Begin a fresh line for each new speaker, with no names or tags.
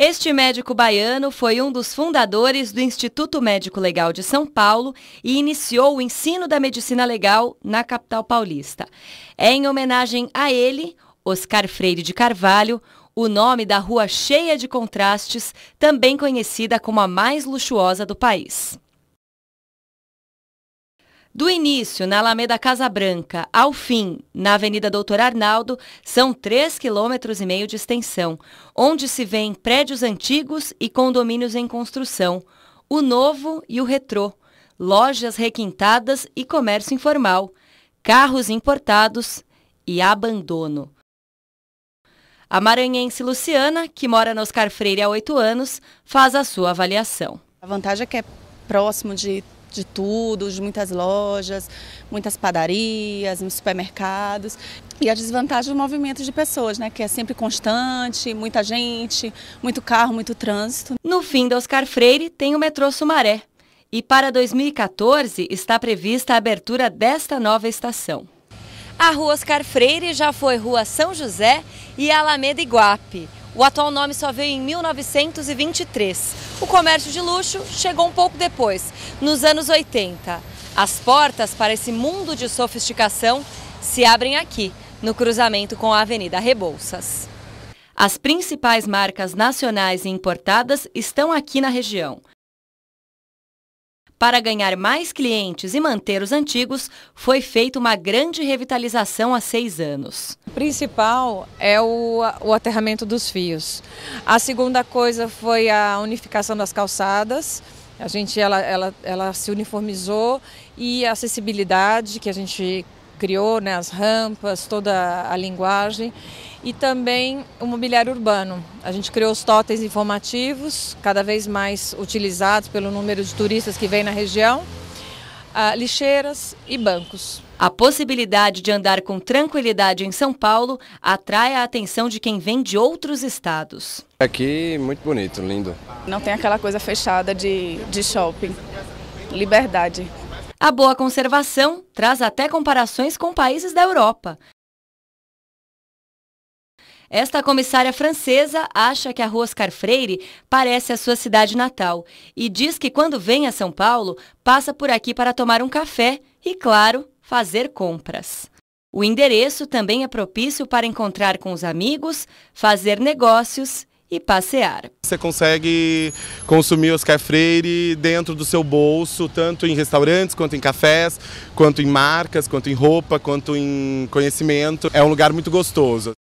Este médico baiano foi um dos fundadores do Instituto Médico Legal de São Paulo e iniciou o ensino da medicina legal na capital paulista. É em homenagem a ele, Oscar Freire de Carvalho, o nome da rua cheia de contrastes, também conhecida como a mais luxuosa do país. Do início, na Alameda Casa Branca, ao fim, na Avenida Doutor Arnaldo, são 3,5 km de extensão, onde se vêem prédios antigos e condomínios em construção, o novo e o retrô, lojas requintadas e comércio informal, carros importados e abandono. A maranhense Luciana, que mora no Oscar Freire há oito anos, faz a sua avaliação. A vantagem é que é próximo de de tudo, de muitas lojas, muitas padarias, supermercados. E a desvantagem do movimento de pessoas, né, que é sempre constante, muita gente, muito carro, muito trânsito. No fim da Oscar Freire tem o metrô Sumaré. E para 2014 está prevista a abertura desta nova estação. A rua Oscar Freire já foi Rua São José e Alameda Iguape. O atual nome só veio em 1923. O comércio de luxo chegou um pouco depois, nos anos 80. As portas para esse mundo de sofisticação se abrem aqui, no cruzamento com a Avenida Rebouças. As principais marcas nacionais e importadas estão aqui na região. Para ganhar mais clientes e manter os
antigos, foi feita uma grande revitalização há seis anos. O principal é o, o aterramento dos fios. A segunda coisa foi a unificação das calçadas. A gente, ela, ela, ela se uniformizou e a acessibilidade que a gente criou, né, as rampas, toda a linguagem e também o mobiliário urbano. A gente criou os totens informativos, cada vez mais utilizados pelo número de turistas que vem na região, ah, lixeiras e bancos.
A possibilidade de andar
com tranquilidade em São Paulo atrai
a atenção de quem vem de outros estados. Aqui, muito bonito, lindo. Não tem aquela coisa fechada de, de shopping. Liberdade. A boa conservação traz até comparações com países da Europa. Esta comissária francesa acha que a rua Oscar Freire parece a sua cidade natal e diz que quando vem a São Paulo, passa por aqui para tomar um café e, claro, fazer compras. O endereço também é propício para encontrar com os amigos, fazer negócios e passear. Você consegue consumir Oscar Freire dentro do seu bolso, tanto em restaurantes, quanto em cafés, quanto em marcas, quanto em roupa, quanto em conhecimento. É um lugar muito gostoso.